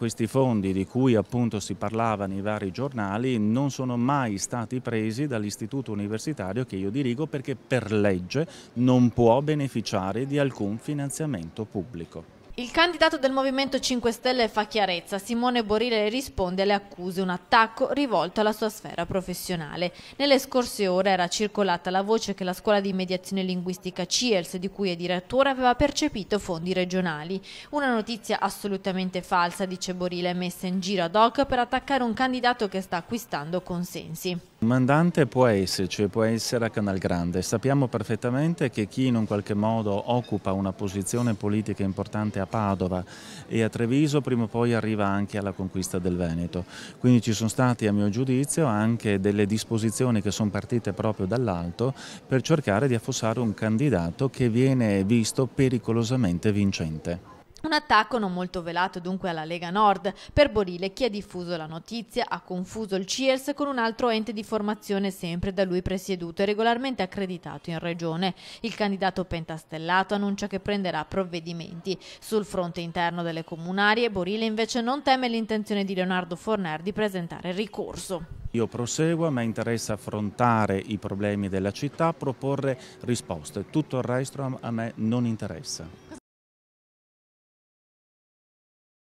Questi fondi di cui appunto si parlava nei vari giornali non sono mai stati presi dall'istituto universitario che io dirigo perché per legge non può beneficiare di alcun finanziamento pubblico. Il candidato del Movimento 5 Stelle fa chiarezza, Simone Borile risponde alle accuse, un attacco rivolto alla sua sfera professionale. Nelle scorse ore era circolata la voce che la scuola di mediazione linguistica CIELS, di cui è direttore, aveva percepito fondi regionali. Una notizia assolutamente falsa, dice Borile, messa in giro ad hoc per attaccare un candidato che sta acquistando consensi. Il Mandante può esserci, cioè può essere a Canal Grande. Sappiamo perfettamente che chi in un qualche modo occupa una posizione politica importante a Padova e a Treviso prima o poi arriva anche alla conquista del Veneto. Quindi ci sono stati a mio giudizio anche delle disposizioni che sono partite proprio dall'alto per cercare di affossare un candidato che viene visto pericolosamente vincente. Un attacco non molto velato dunque alla Lega Nord. Per Borile chi ha diffuso la notizia ha confuso il CIRS con un altro ente di formazione sempre da lui presieduto e regolarmente accreditato in regione. Il candidato pentastellato annuncia che prenderà provvedimenti. Sul fronte interno delle comunarie Borile invece non teme l'intenzione di Leonardo Forner di presentare ricorso. Io proseguo, a me interessa affrontare i problemi della città, proporre risposte. Tutto il resto a me non interessa.